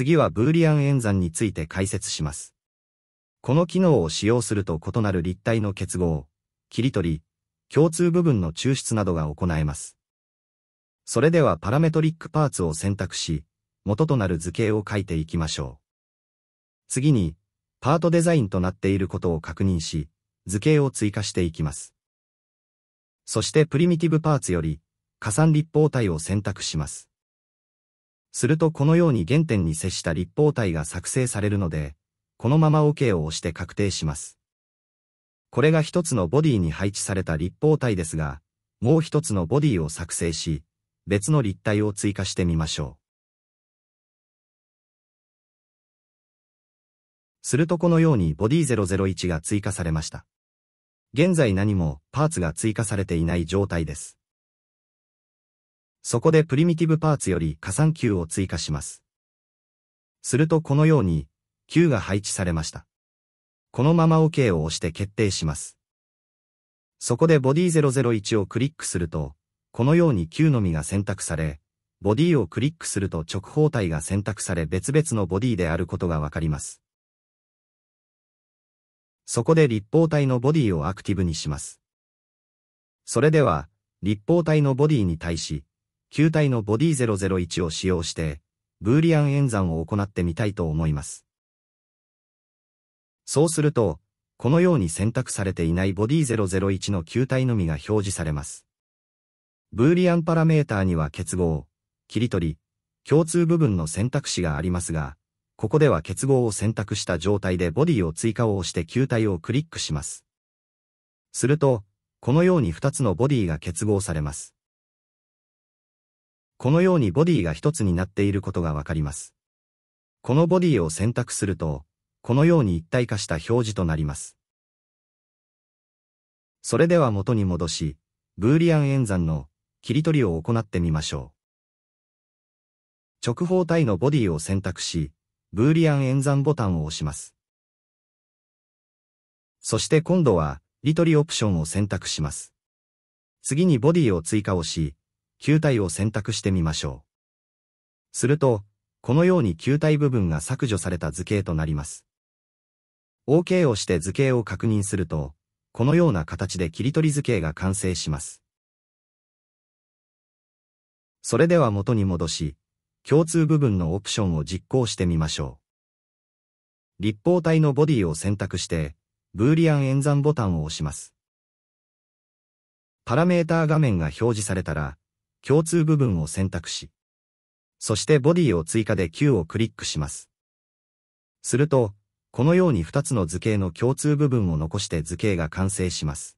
次はブーリアン演算について解説します。この機能を使用すると異なる立体の結合、切り取り、共通部分の抽出などが行えます。それではパラメトリックパーツを選択し、元となる図形を書いていきましょう。次に、パートデザインとなっていることを確認し、図形を追加していきます。そしてプリミティブパーツより、加算立方体を選択します。するとこのように原点に接した立方体が作成されるので、このまま OK を押して確定します。これが一つのボディに配置された立方体ですが、もう一つのボディを作成し、別の立体を追加してみましょう。するとこのようにボディ001が追加されました。現在何もパーツが追加されていない状態です。そこでプリミティブパーツより加算球を追加します。するとこのように、球が配置されました。このまま OK を押して決定します。そこでボディ001をクリックすると、このように球のみが選択され、ボディをクリックすると直方体が選択され別々のボディであることがわかります。そこで立方体のボディをアクティブにします。それでは、立方体のボディに対し、球体のボディ001を使用して、ブーリアン演算を行ってみたいと思います。そうすると、このように選択されていないボディ001の球体のみが表示されます。ブーリアンパラメーターには結合、切り取り、共通部分の選択肢がありますが、ここでは結合を選択した状態でボディを追加を押して球体をクリックします。すると、このように2つのボディが結合されます。このようにボディが一つになっていることがわかります。このボディを選択すると、このように一体化した表示となります。それでは元に戻し、ブーリアン演算の切り取りを行ってみましょう。直方体のボディを選択し、ブーリアン演算ボタンを押します。そして今度は、リトリオプションを選択します。次にボディを追加をし、球体を選択してみましょう。すると、このように球体部分が削除された図形となります。OK をして図形を確認すると、このような形で切り取り図形が完成します。それでは元に戻し、共通部分のオプションを実行してみましょう。立方体のボディを選択して、ブーリアン演算ボタンを押します。パラメーター画面が表示されたら、共通部分を選択し、そしてボディを追加で Q をクリックします。すると、このように2つの図形の共通部分を残して図形が完成します。